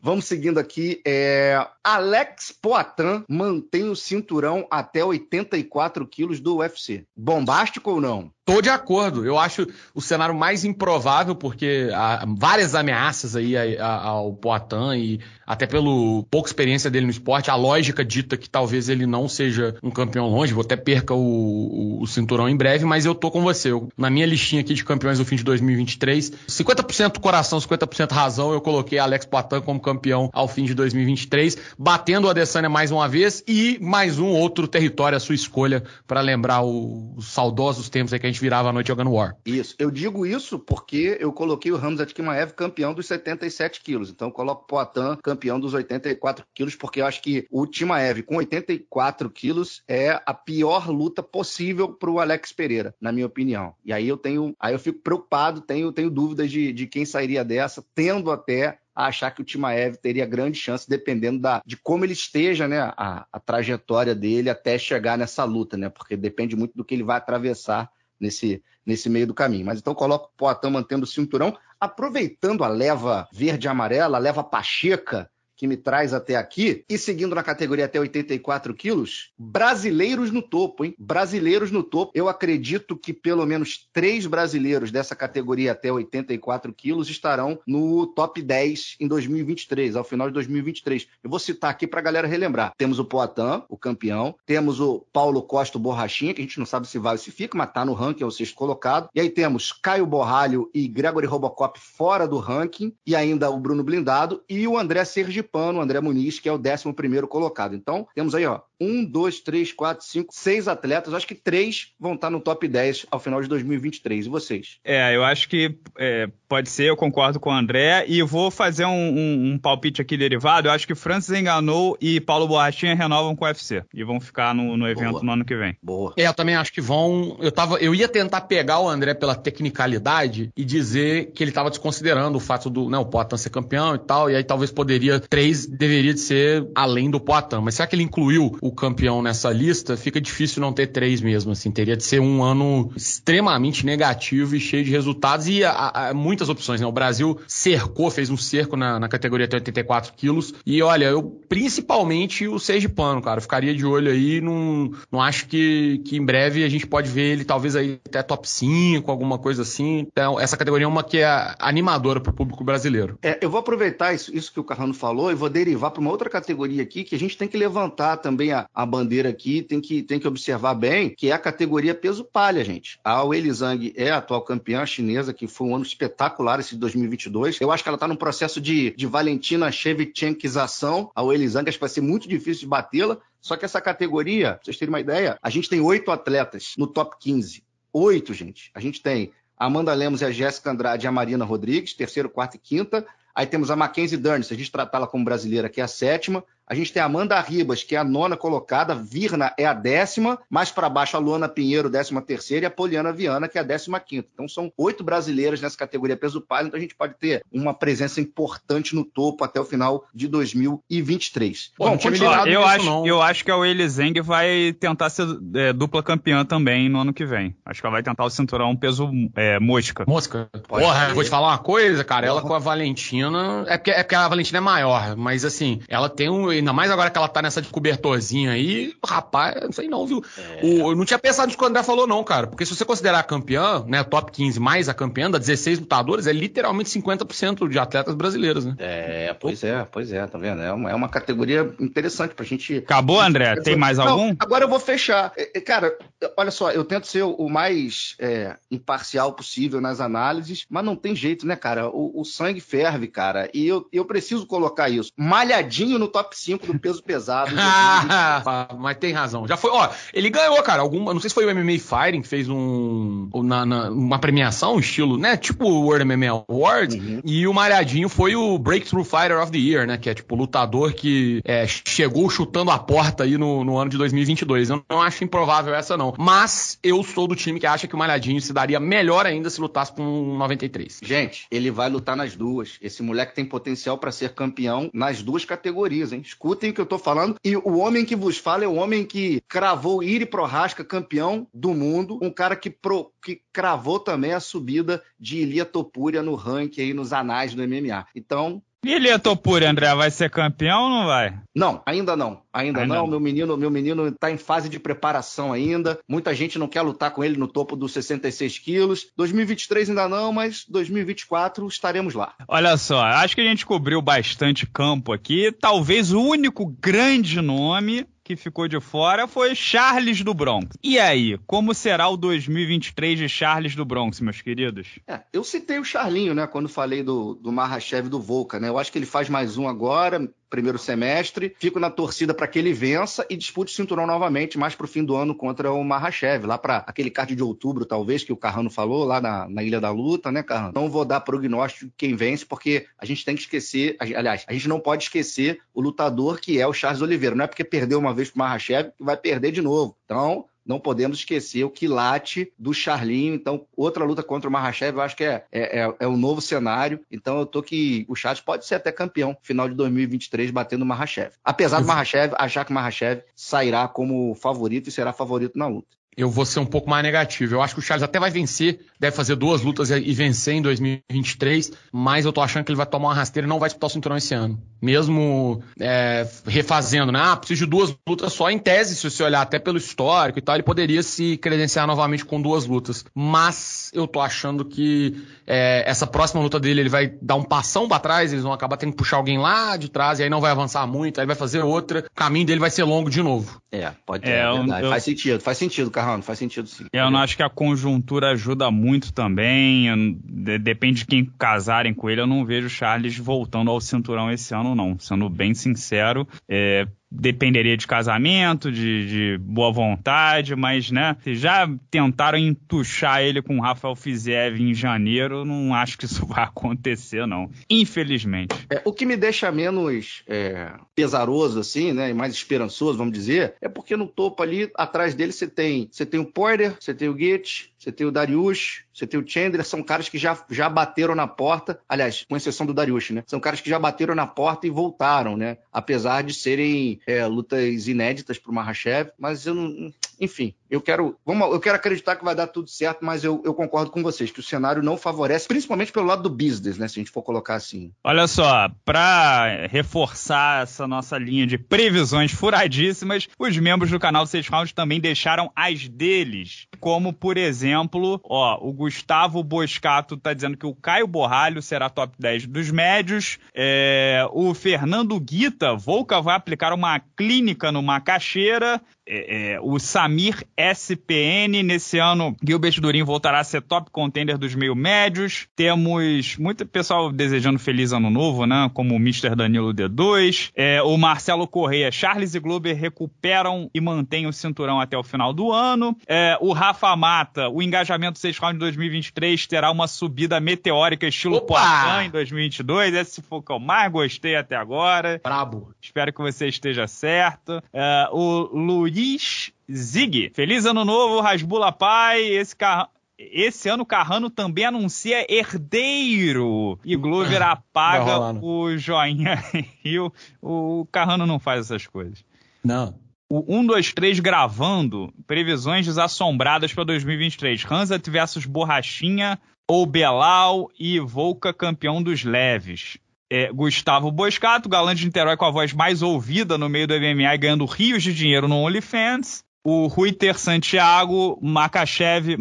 vamos seguindo aqui. É... Alex Poitin mantém o cinturão a até 84 quilos do UFC. Bombástico ou não? Tô de acordo. Eu acho o cenário mais improvável, porque há várias ameaças aí ao Poitin e até pelo pouca experiência dele no esporte, a lógica dita que talvez ele não seja um campeão longe, vou até perca o, o, cinturão em breve, mas eu tô com você. Eu, na minha listinha aqui de campeões do fim de 2023, 50% coração, 50% razão, eu coloquei Alex Poitin como campeão ao fim de 2023, batendo o Adesanya mais uma vez e mais um outro outro território à sua escolha para lembrar o, os saudosos tempos aí que a gente virava a noite jogando War. Isso. Eu digo isso porque eu coloquei o Ramos Atkimaev campeão dos 77 quilos. Então eu coloco o Poitin campeão dos 84 quilos, porque eu acho que o Timaev com 84 quilos é a pior luta possível para o Alex Pereira, na minha opinião. E aí eu tenho, aí eu fico preocupado, tenho, tenho dúvidas de, de quem sairia dessa, tendo até a achar que o Timaev teria grande chance, dependendo da, de como ele esteja, né? A, a trajetória dele até chegar nessa luta, né? Porque depende muito do que ele vai atravessar nesse, nesse meio do caminho. Mas então coloca o Poitin mantendo o cinturão, aproveitando a leva verde-amarela, a leva pacheca que me traz até aqui. E seguindo na categoria até 84 quilos, brasileiros no topo, hein? Brasileiros no topo. Eu acredito que pelo menos três brasileiros dessa categoria até 84 quilos estarão no top 10 em 2023, ao final de 2023. Eu vou citar aqui para a galera relembrar. Temos o Poitin, o campeão. Temos o Paulo Costa Borrachinha, que a gente não sabe se vai ou se fica, mas tá no ranking, é o sexto colocado. E aí temos Caio Borralho e Gregory Robocop fora do ranking. E ainda o Bruno Blindado e o André Sergi pano o André Muniz, que é o 11 colocado. Então, temos aí, ó, um, dois, três, quatro, cinco, seis atletas. Acho que três vão estar no top 10 ao final de 2023. E vocês? É, eu acho que é, pode ser, eu concordo com o André. E vou fazer um, um, um, palpite aqui derivado. Eu acho que Francis enganou e Paulo Borrachinha renovam com o UFC. E vão ficar no, no evento Boa. no ano que vem. Boa. É, eu também acho que vão. Eu, tava, eu ia tentar pegar o André pela tecnicalidade e dizer que ele estava desconsiderando o fato do né, o Potan ser campeão e tal. E aí talvez poderia. Três deveria de ser além do Potan. Mas será que ele incluiu o campeão nessa lista, fica difícil não ter três mesmo, assim. Teria de ser um ano extremamente negativo e cheio de resultados e a, a, muitas opções, né? O Brasil cercou, fez um cerco na, na categoria até 84 quilos e olha, eu principalmente o Sergipano, cara, eu ficaria de olho aí, não, não acho que, que em breve a gente pode ver ele talvez aí até top 5, alguma coisa assim. Então, essa categoria é uma que é animadora para o público brasileiro. É, eu vou aproveitar isso, isso que o Carrano falou e vou derivar para uma outra categoria aqui que a gente tem que levantar também a a, bandeira aqui, tem que, tem que observar bem, que é a categoria peso palha, gente. A Zhang é a atual campeã chinesa, que foi um ano espetacular esse de 2022. Eu acho que ela está num processo de, de Valentina Shevchenkização. A Zhang acho que vai ser muito difícil de batê-la. Só que essa categoria, pra vocês terem uma ideia, a gente tem oito atletas no top 15. Oito, gente. A gente tem a Amanda Lemos e a Jéssica Andrade e a Marina Rodrigues, terceiro, quarto e quinta. Aí temos a Mackenzie Dern, se a gente tratá-la como brasileira, que é a sétima. A gente tem a Amanda Ribas, que é a nona colocada, Virna é a décima, mais para baixo a Luana Pinheiro, décima terceira, e a Poliana Viana, que é a décima quinta. Então são oito brasileiras nessa categoria peso palha, então a gente pode ter uma presença importante no topo até o final de 2023. Bom, Bom eu, acho, eu acho que a Weili Zeng vai tentar ser é, dupla campeã também no ano que vem. Acho que ela vai tentar o cinturão peso é, mosca. Mosca. Pode Porra, ser. vou te falar uma coisa, cara. Porra. Ela com a Valentina. É porque, é porque a Valentina é maior, mas assim, ela tem um ainda mais agora que ela tá nessa de cobertorzinha aí, rapaz, não sei não, viu? É. O, eu não tinha pensado nisso que o André falou, não, cara. Porque se você considerar a campeã, né, top 15 mais a campeã, dá 16 lutadores, é literalmente 50% de atletas brasileiros, né? É, pois é, pois é, tá vendo? É uma, é uma categoria interessante pra gente. Acabou, André? Tem mais não, algum? Agora eu vou fechar. É, é, cara, olha só, eu tento ser o mais é, imparcial possível nas análises, mas não tem jeito, né, cara? O, o sangue ferve, cara. E eu, eu preciso colocar isso. Malhadinho no top 5 5 do peso pesado. ah, mas tem razão. Já foi, ó, ele ganhou, cara, alguma, não sei se foi o MMA Fighting que fez um na, na, uma premiação, um estilo, né, tipo o World MMA Awards, uhum. e o Malhadinho foi o Breakthrough Fighter of the Year, né, que é tipo lutador que é, chegou chutando a porta aí no, no ano de 2022. Eu não acho improvável essa não, mas eu sou do time que acha que o Malhadinho se daria melhor ainda se lutasse com um 93. Gente, ele vai lutar nas duas. Esse moleque tem potencial para ser campeão nas duas categorias, hein? escutem o que eu estou falando. E o homem que vos fala é o homem que cravou Iri Prohasca, campeão do mundo, um cara que, pro, que cravou também a subida de Ilia Topuria no ranking aí nos anais do MMA. Então, é topuri, André, vai ser campeão ou não vai? Não, ainda não. Ainda, não. não. Meu menino, meu menino está em fase de preparação ainda. Muita gente não quer lutar com ele no topo dos 66 quilos. 2023 ainda não, mas 2024 estaremos lá. Olha só, acho que a gente cobriu bastante campo aqui. Talvez o único grande nome que ficou de fora foi Charles do Bronx. E aí, como será o 2023 de Charles do Bronx, meus queridos? É, eu citei o Charlinho, né, quando falei do, do Marrachev do Volca, né? Eu acho que ele faz mais um agora, primeiro semestre. Fico na torcida para que ele vença e dispute o cinturão novamente, mais para o fim do ano contra o Marrachev, lá para aquele card de outubro, talvez, que o Carrano falou, lá na, na Ilha da Luta, né, Carrano? Não vou dar prognóstico de quem vence, porque a gente tem que esquecer, aliás, a gente não pode esquecer o lutador que é o Charles Oliveira. Não é porque perdeu uma vez para o Marrachev que vai perder de novo. Então, não podemos esquecer o quilate do Charlinho. Então, outra luta contra o Marrachev, eu acho que é, é, é um é novo cenário. Então, eu tô que o Charles pode ser até campeão final de 2023 batendo o Marrachev. Apesar do Marrachev achar que o Marrachev sairá como favorito e será favorito na luta eu vou ser um pouco mais negativo. Eu acho que o Charles até vai vencer, deve fazer duas lutas e vencer em 2023, mas eu tô achando que ele vai tomar uma rasteira e não vai disputar o cinturão esse ano. Mesmo é, refazendo, né? Ah, preciso de duas lutas só em tese, se você olhar até pelo histórico e tal, ele poderia se credenciar novamente com duas lutas. Mas eu tô achando que é, essa próxima luta dele, ele vai dar um passão para trás, eles vão acabar tendo que puxar alguém lá de trás e aí não vai avançar muito, aí vai fazer outra. O caminho dele vai ser longo de novo. É, pode ter, é, é eu... Faz sentido, faz sentido, Carlos. Não, faz sentido sim. Eu não acho que a conjuntura ajuda muito também. depende de quem casarem com ele. Eu não vejo o Charles voltando ao cinturão esse ano, não. Sendo bem sincero, é, dependeria de casamento, de, de, boa vontade, mas, né, já tentaram entuchar ele com o Rafael Fizev em janeiro, não acho que isso vai acontecer, não. Infelizmente. É, o que me deixa menos é, pesaroso, assim, né, e mais esperançoso, vamos dizer, é porque no topo ali, atrás dele, você tem, você tem o Porter, você tem o Gate, você tem o Darius, você tem o Chandler, são caras que já, já bateram na porta, aliás, com exceção do Darius, né? São caras que já bateram na porta e voltaram, né? Apesar de serem é, lutas inéditas para o Mahashev, mas eu não. Enfim, eu quero, vamos, eu quero acreditar que vai dar tudo certo, mas eu, eu, concordo com vocês que o cenário não favorece, principalmente pelo lado do business, né? Se a gente for colocar assim. Olha só, para reforçar essa nossa linha de previsões furadíssimas, os membros do canal Seis Rounds também deixaram as deles. Como, por exemplo, ó, o Gustavo Boscato está dizendo que o Caio Borralho será top 10 dos médios. É, o Fernando Guita, Volca vai aplicar uma clínica numa caixeira. É, é, o Samir SPN. Nesse ano, Gilbert Durim voltará a ser top contender dos meio médios. Temos muito pessoal desejando feliz ano novo, né? Como o Mr. Danilo D2. É, o Marcelo Correia, Charles e Glober recuperam e mantêm o cinturão até o final do ano. É, o Rafa Mata, o engajamento 6 round 2023 terá uma subida meteórica estilo Poitin em 2022. Esse foi o que eu mais gostei até agora. Brabo. Espero que você esteja certo. É, o Luiz Luiz Zig. Feliz ano novo, Rasbula Pai. Esse carro. Esse ano Carrano também anuncia herdeiro. E Glover apaga né? o joinha. E o, o Carrano não faz essas coisas. Não. O 1, 2, 3 gravando previsões desassombradas para 2023. Hansa versus Borrachinha ou Belal e Volca campeão dos leves é, Gustavo Boscato, galã de Niterói com a voz mais ouvida no meio do MMA, ganhando rios de dinheiro no OnlyFans o Ruiter Santiago Makachev,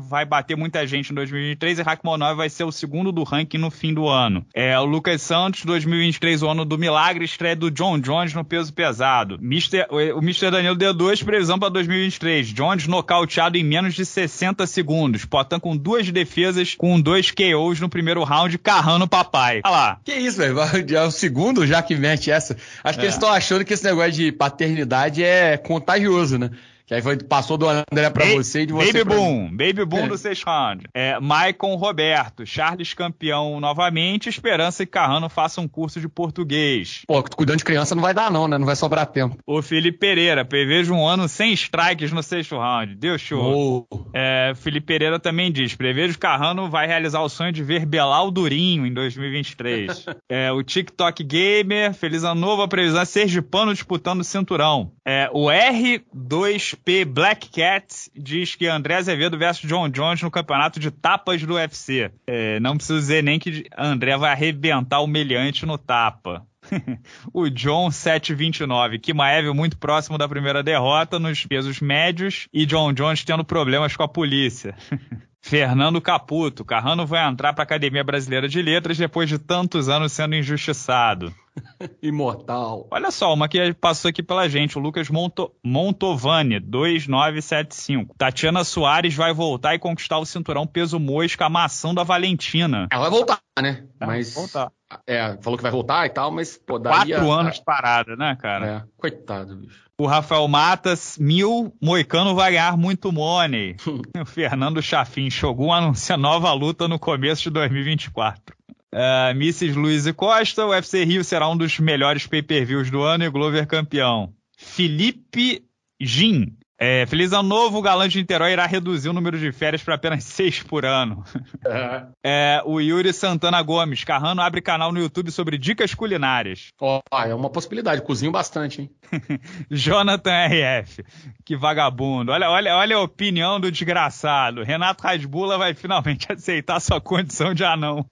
vai bater muita gente em 2023 e Rakhmonov vai ser o segundo do ranking no fim do ano. É, o Lucas Santos, 2023, o ano do milagre, estreia do John Jones no peso pesado. Mister, o Mr. Danilo deu duas previsão para 2023. Jones nocauteado em menos de 60 segundos. Potan com duas defesas, com dois KOs no primeiro round, carrando o papai. Olha lá. Que isso, velho? É o segundo já que mete essa. Acho que é. eles estão achando que esse negócio de paternidade é contagioso coisa, né? Que aí foi, passou do André para você e de você. Baby Boom, mim. Baby Boom é. do Six Round. É, Maicon Roberto, Charles campeão novamente, Esperança que Carrano faça um curso de português. Pô, cuidando de criança não vai dar, não, né? Não vai sobrar tempo. O Felipe Pereira, prevejo um ano sem strikes no sexto round. Deu show. É, Felipe Pereira também diz: prevejo Carrano vai realizar o sonho de ver Belal Durinho em 2023. é, o TikTok Gamer, feliz ano novo, a previsão é Sergipano disputando o cinturão. É, o R2 XP Black Cat diz que André Azevedo versus John Jones no campeonato de tapas do UFC. É, não preciso dizer nem que André vai arrebentar o meliante no tapa. o John 729, Kimaev muito próximo da primeira derrota nos pesos médios e John Jones tendo problemas com a polícia. Fernando Caputo. Carrano vai entrar para a Academia Brasileira de Letras depois de tantos anos sendo injustiçado. Imortal. Olha só, uma que passou aqui pela gente, o Lucas Monto, Montovani, 2975. Tatiana Soares vai voltar e conquistar o cinturão peso mosca, maçã da Valentina. Ela vai voltar, né? Ela mas... Vai voltar. É, falou que vai voltar e tal, mas... Pô, Quatro anos parada, né, cara? É, coitado, bicho. O Rafael Matas, mil, Moicano vai ganhar muito money. o Fernando Chafin, Shogun anuncia nova luta no começo de 2024. Uh, Mrs. Luiz e Costa, o UFC Rio será um dos melhores pay-per-views do ano e Glover campeão. Felipe Gin, é, feliz ano novo, o galã de Niterói irá reduzir o número de férias para apenas seis por ano. Uhum. É, o Yuri Santana Gomes, Carrano abre canal no YouTube sobre dicas culinárias. Ó, oh, é uma possibilidade, cozinho bastante, hein? Jonathan RF, que vagabundo. Olha, olha, olha a opinião do desgraçado. Renato Rasbula vai finalmente aceitar sua condição de anão.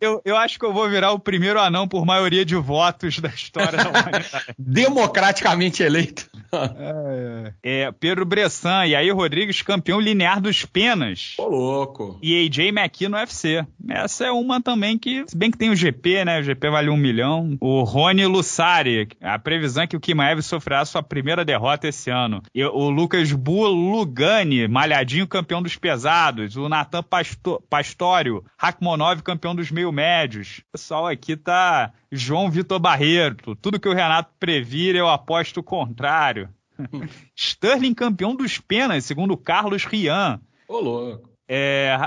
eu, eu acho que eu vou virar o primeiro anão por maioria de votos da história da humanidade. Democraticamente eleito. é, Pedro Bressan, e aí Rodrigues, campeão linear dos penas. Ô, louco. E AJ McKee no UFC. Essa é uma também que, se bem que tem o GP, né? O GP vale um milhão. O Rony Lussari, a previsão é que o Kimaev sofrerá sua primeira derrota esse ano. E o Lucas Bulugani, malhadinho campeão dos pesados. O Natan Pasto Pastório, Rakmonov campeão dos meio médios. O pessoal aqui tá João Vitor Barreto, tudo que o Renato previra, eu aposto o contrário. Sterling campeão dos penas, segundo Carlos Rian. Ô, louco. É,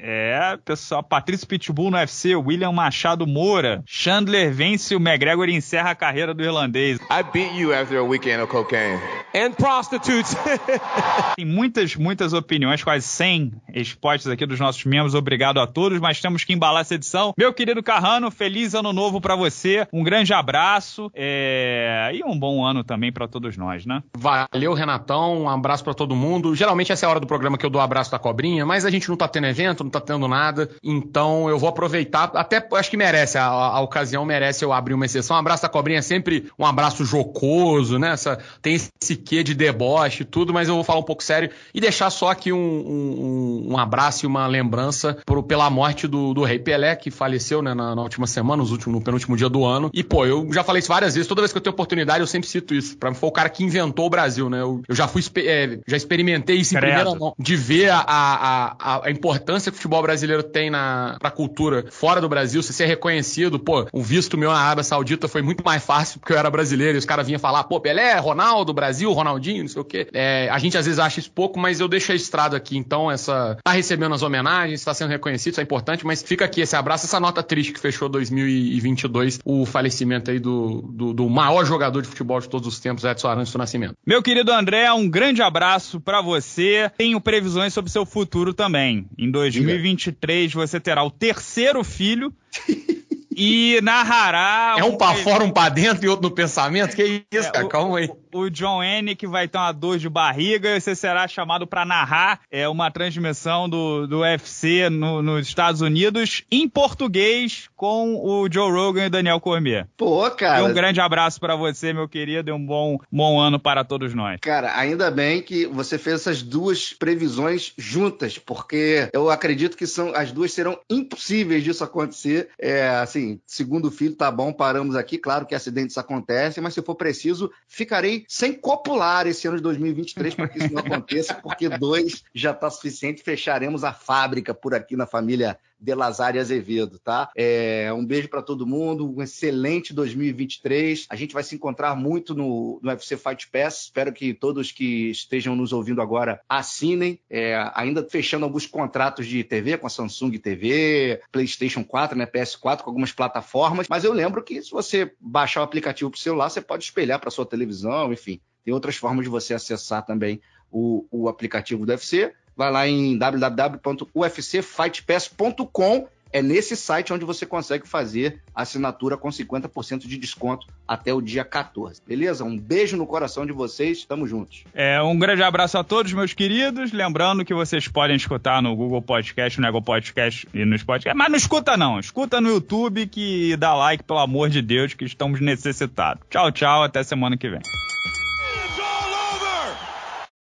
é, pessoal, Patrício Pitbull no UFC, William Machado Moura. Chandler vence o McGregor e encerra a carreira do irlandês. I beat you after a weekend of cocaine. And prostitutes. Tem muitas, muitas opiniões, quase 100 expostas aqui dos nossos membros. Obrigado a todos, mas temos que embalar essa edição. Meu querido Carrano, feliz ano novo para você. Um grande abraço é... e um bom ano também para todos nós, né? Valeu, Renatão. Um abraço para todo mundo. Geralmente essa é a hora do programa que eu dou abraço da cobrinha, mas a gente não tá tendo evento, não tá tendo nada. Então eu vou aproveitar. Até acho que merece, a, a ocasião merece eu abrir uma exceção. Um abraço da cobrinha é sempre um abraço jocoso, né? Essa, tem esse quê de deboche e tudo, mas eu vou falar um pouco sério e deixar só aqui um, um, um abraço e uma lembrança pro, pela morte do, do Rei Pelé, que faleceu né, na, na última semana, nos últimos, no penúltimo dia do ano. E, pô, eu já falei isso várias vezes, toda vez que eu tenho oportunidade, eu sempre cito isso. Pra mim foi o cara que inventou o Brasil, né? Eu, eu já fui, é, já experimentei isso em primeira mão, de ver a, a, a a, a, importância que o futebol brasileiro tem na pra cultura fora do Brasil, se ser reconhecido, pô, o visto meu na Arábia Saudita foi muito mais fácil porque eu era brasileiro e os caras vinham falar, pô, Pelé, Ronaldo, Brasil, Ronaldinho, não sei o quê. É, a gente às vezes acha isso pouco, mas eu deixo registrado aqui, então, essa. tá recebendo as homenagens, tá sendo reconhecido, isso é importante, mas fica aqui esse abraço, essa nota triste que fechou 2022, o falecimento aí do, do, do maior jogador de futebol de todos os tempos, Edson Arantes do Nascimento. Meu querido André, um grande abraço para você. Tenho previsões sobre seu futuro também. Em 2023 Diga. você terá o terceiro filho e narrará. É um pra fora, um pra dentro e outro no pensamento? Que é, isso, é, cara? Calma aí. O, John John que vai ter uma dor de barriga você será chamado para narrar é, uma transmissão do, do UFC no, nos Estados Unidos em português com o Joe Rogan e Daniel Cormier. Pô, cara. E um grande abraço para você, meu querido, e um bom, bom ano para todos nós. Cara, ainda bem que você fez essas duas previsões juntas, porque eu acredito que são as duas serão impossíveis disso acontecer. É, assim, assim, segundo filho, tá bom, paramos aqui. Claro que acidentes acontecem, mas se for preciso, ficarei sem copular esse ano de 2023 para que isso não aconteça, porque dois já está suficiente. Fecharemos a fábrica por aqui na família de Lazari Azevedo, tá? É, um beijo para todo mundo, um excelente 2023. A gente vai se encontrar muito no, no UFC Fight Pass. Espero que todos que estejam nos ouvindo agora assinem. É, ainda fechando alguns contratos de TV com a Samsung TV, PlayStation 4, né, PS4, com algumas plataformas. Mas eu lembro que se você baixar o aplicativo para o celular, você pode espelhar para sua televisão, enfim. Tem outras formas de você acessar também o, o aplicativo do UFC vai lá em www.ufcfightpass.com. É nesse site onde você consegue fazer a assinatura com 50% de desconto até o dia 14. Beleza? Um beijo no coração de vocês, estamos juntos. É, um grande abraço a todos, meus queridos. Lembrando que vocês podem escutar no Google Podcast, no Ego Podcast e nos podcasts. Mas não escuta, não. Escuta no YouTube que dá like, pelo amor de Deus, que estamos necessitados. Tchau, tchau. Até semana que vem.